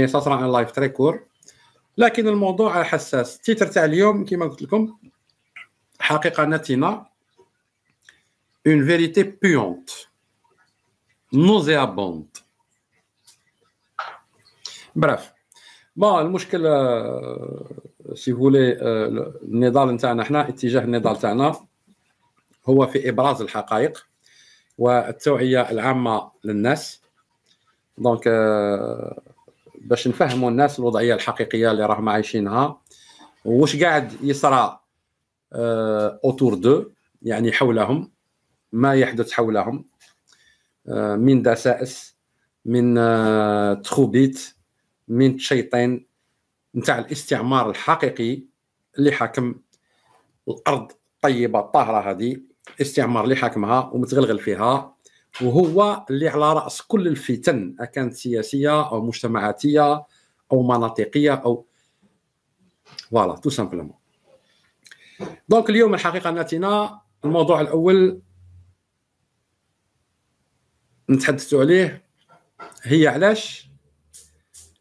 سا سرا ان لايف تري كور لكن الموضوع حساس تيتر تاع اليوم كما قلت لكم حقيقه نتنه اون فيريتي بيونت نوزي ابوند براف بون المشكل سي فولي النضال نتاعنا حنا اتجاه النضال تاعنا هو في ابراز الحقائق والتوعيه العامه للناس دونك باش نفهموا الناس الوضعيه الحقيقيه اللي راهم عايشينها واش قاعد يصرى اوتور آه، دو يعني حولهم ما يحدث حولهم آه، من دسائس من آه، تخوبيت من شيطان نتاع الاستعمار الحقيقي اللي حاكم الارض الطيبه الطاهره هذه استعمار اللي حاكمها ومتغلغل فيها وهو اللي على راس كل الفتن كانت سياسيه او مجتمعاتيه او مناطقيه او فوالا تو سامبلومون دونك اليوم الحقيقه ناتينا الموضوع الاول نتحدثوا عليه هي علاش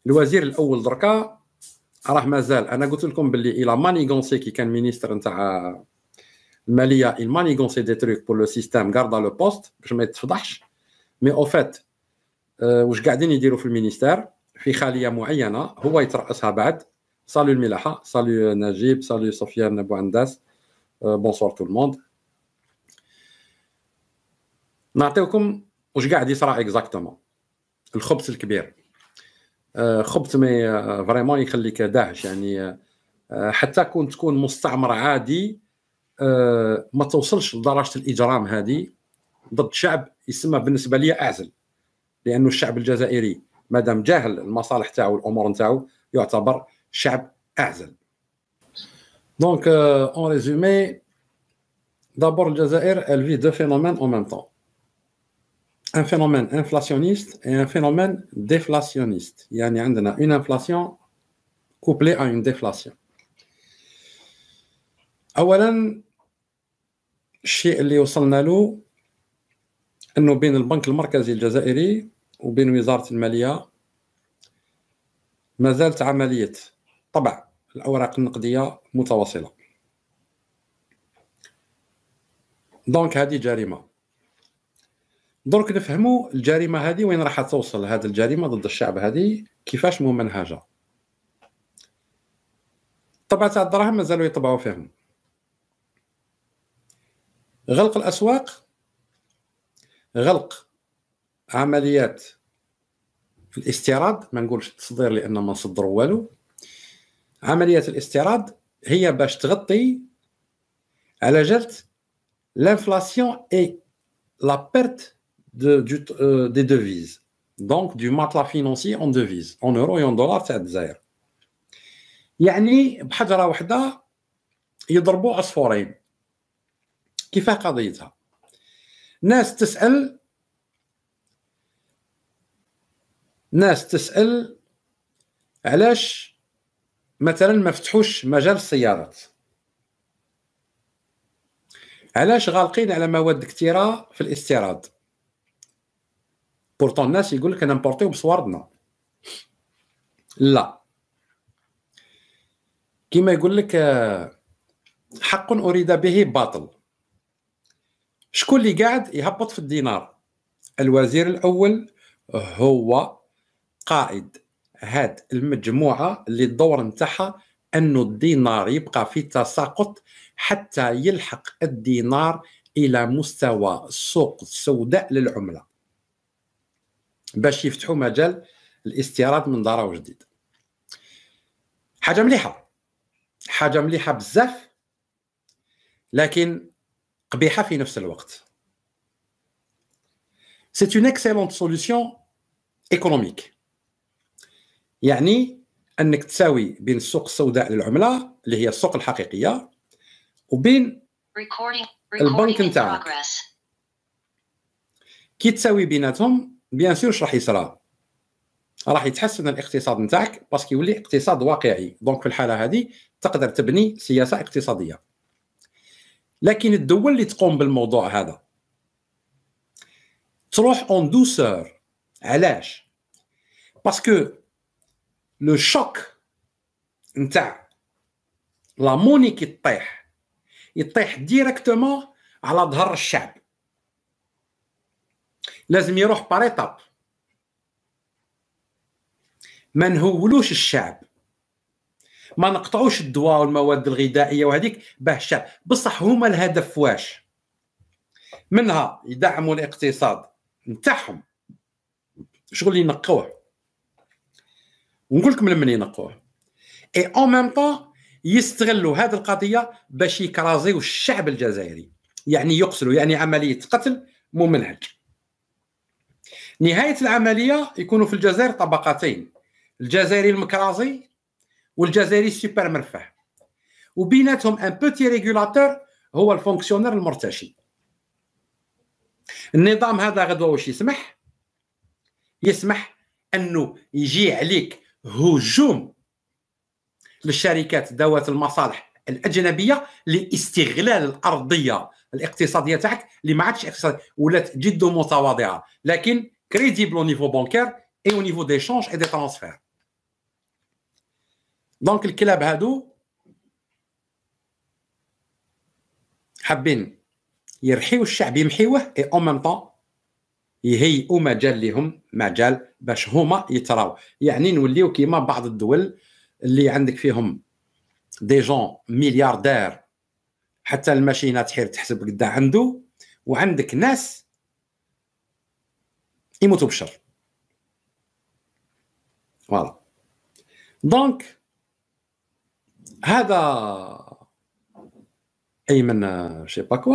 الوزير الاول دركا راه مازال انا قلت لكم باللي الى مانيغونسي كي كان مينيستر نتاع Malia, il دي des trucs pour le système, garde le poste, ما يتفضحش مي او فات واش قاعدين يديروا في المينيستير في خليه معينه هو يترأسها بعد سالو الملاحه سالو نجيب سالو سفيان ابو عنداس بونسوار تو الموند نعطيكم واش قاعد يصرى اكزاكتومون الخبز الكبير خبز مي فريمون يخليك داعش يعني حتى كون تكون مستعمر عادي آه، ما توصلش لدرجه الاجرام هذه ضد شعب يسمى بالنسبه لي اعزل لانه الشعب الجزائري مادام جاهل المصالح تاعو والامور نتاعو يعتبر شعب اعزل دونك اون ريزومي دابور الجزائر الفي دو فينومين او ميم طون ان فينومين انفلاسيونيست اي ان فينومين ديفلاسيونيست يعني عندنا اون انفلاسيون كوبلي ا اون ديفلاسيون اولا الشيء اللي وصلنا له انه بين البنك المركزي الجزائري وبين وزاره الماليه ما زالت عمليه طبع الاوراق النقديه متواصله دونك هذه جريمه درك نفهموا الجريمه هذه وين راح توصل هذه الجريمه ضد الشعب هذه كيفاش ممنهجه طبعا تاع الدراهم مازالوا يطبعوا فيهم غلق الاسواق غلق عمليات الاستيراد ما نقولش التصدير لان ما نصدروا والو عمليات الاستيراد هي باش تغطي على جالت لانفلاسيون اي لا بيرت دو دي ديفيز دونك دو ماتلا du اون ديفيز اون يورو اون دولار تاع الجزائر. يعني بحجره واحده يضربوا عصفورين كيف قضيتها ناس تسال ناس تسال علاش مثلا ما فتحوش مجال السيارات علاش غالقين على مواد كثيره في الاستيراد بورتون الناس يقول لك نبورطيو بصواردنا لا كما يقول لك آه، حق اريد به باطل شكون اللي قاعد يهبط في الدينار الوزير الاول هو قائد هاد المجموعه اللي الدور نتاعها انه الدينار يبقى في تساقط حتى يلحق الدينار الى مستوى السوق السوداء للعمله باش يفتحوا مجال الاستيراد من ضرائب جديد حاجه مليحه حاجه مليحه بزاف لكن قبيحه في نفس الوقت سي اون اكسيلونت سوليوشن ايكونوميك يعني انك تساوي بين السوق السوداء للعمله اللي هي السوق الحقيقيه وبين البنك نتاعك كي تساوي بيناتهم بيان سور راح يصرى راح يتحسن الاقتصاد نتاعك باسكو يولي اقتصاد واقعي دونك في الحاله هذه تقدر تبني سياسه اقتصاديه لكن الدول اللي تقوم بالموضوع هذا تروح اون دوسور علاش باسكو لو شوك نتاع لا موني كي طيح يطيح ديريكتومون على ظهر الشعب لازم يروح باريطاب ما نهولوش الشعب ما نقطعوش الدواء والمواد الغذائيه وهذيك باه الشعب بصح هما الهدف واش منها يدعموا الاقتصاد نتاعهم شغل ينقوه ونقول لكم لمن ينقوه اي اون ميم طون يستغلوا هذه القضيه باش يكرازيو الشعب الجزائري يعني يقتلوا يعني عمليه قتل ممنهج نهايه العمليه يكونوا في الجزائر طبقتين الجزائري المكرازي والجزائري سوبر مرفه وبيناتهم ان بوتي ريغولاتور هو الفونكسيونير المرتشي النظام هذا غدوه واش يسمح يسمح انه يجي عليك هجوم للشركات ذوات المصالح الاجنبيه لاستغلال الارضيه الاقتصاديه تاعك اللي ما عادش اقتصاد ولات جد متواضعه لكن كريديبل او نيفو بانكير اي او نيفو ديشونج اي دي ترانسفير دونك الكلاب هادو حابين يرحيو الشعب يمحيوه اي اون ميم طون يهيئوا مجال لهم مجال باش هما يتراو يعني نوليو كيما بعض الدول اللي عندك فيهم دي جون ملياردير حتى الماشينه تحير تحسب قدا عنده وعندك ناس يموتوا بشر فوالا دونك هذا ايمن شي باكوا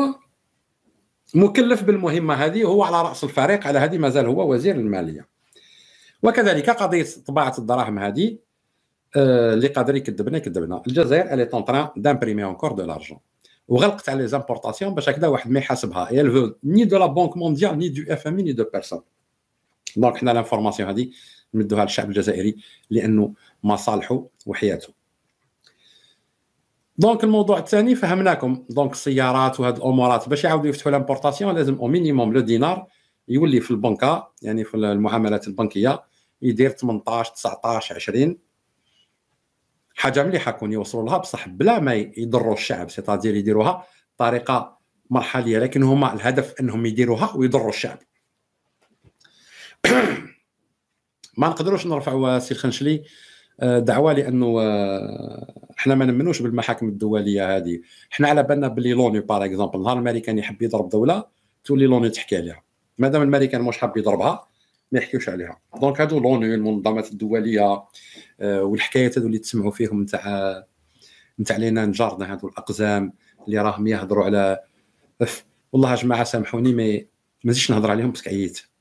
مكلف بالمهمه هذه هو على راس الفريق على هذه مازال هو وزير الماليه وكذلك قضيه طباعه الدراهم هذه اللي آه، قادر يكذبنا كذبنا الجزائر الي طونطرا دامبريمي اونكور دو لارجون وغلقت على لي زامبورطاسيون باش هكذا واحد ما يحاسبها اي الفو ني دو لا بونك مونديال ني دو اف ام ني دو بيرسون دونك حنا لانفورماسيون هذه نمدوها للشعب الجزائري لانه مصالحه وحياته دونك الموضوع الثاني فهمناكم دونك السيارات وهاد الامورات باش يعاودوا يفتحوا لامبورطاسيون لازم او مينيموم لو دينار يولي في البنكه يعني في المعاملات البنكيه يدير 18 19 20 حاجه مليحه كون يوصلوا لها بصح بلا ما يضروا الشعب سيتادير يديروها بطريقه مرحليه لكن هما الهدف انهم يديروها ويضروا الشعب ما نقدروش نرفعوا سي الخنشلي آه، دعوه لانه آه، حنا ما نمنوش بالمحاكم الدوليه هذه حنا على بالنا باللي لوني باغ اكزومبل نهار الامريكان يحب يضرب دوله تولي لوني تحكي عليها مادام الامريكان مش حاب يضربها ما يحكيوش عليها دونك هادو لوني المنظمات الدوليه آه، والحكايات هادو اللي تسمعوا فيهم نتاع نتاع لينا نجارنا هادو الاقزام اللي راهم يهضروا على والله يا جماعه سامحوني مي ما نزيدش نهضر عليهم باسكو عييت